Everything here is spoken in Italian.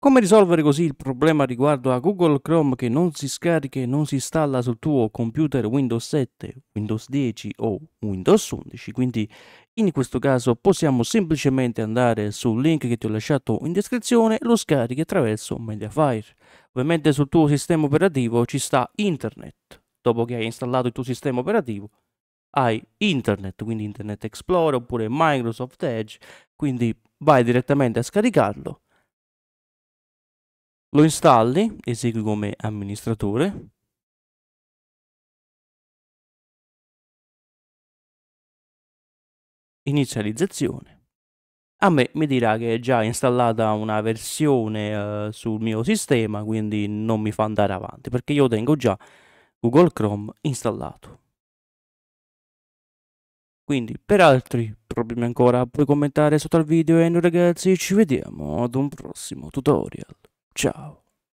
Come risolvere così il problema riguardo a Google Chrome che non si scarica e non si installa sul tuo computer Windows 7, Windows 10 o Windows 11? Quindi in questo caso possiamo semplicemente andare sul link che ti ho lasciato in descrizione e lo scarichi attraverso Mediafire. Ovviamente sul tuo sistema operativo ci sta internet. Dopo che hai installato il tuo sistema operativo hai internet, quindi Internet Explorer oppure Microsoft Edge, quindi vai direttamente a scaricarlo lo installi, esegui come amministratore. Inizializzazione. A me mi dirà che è già installata una versione eh, sul mio sistema, quindi non mi fa andare avanti, perché io tengo già Google Chrome installato. Quindi, per altri problemi ancora, puoi commentare sotto al video e noi ragazzi ci vediamo ad un prossimo tutorial. Tchau.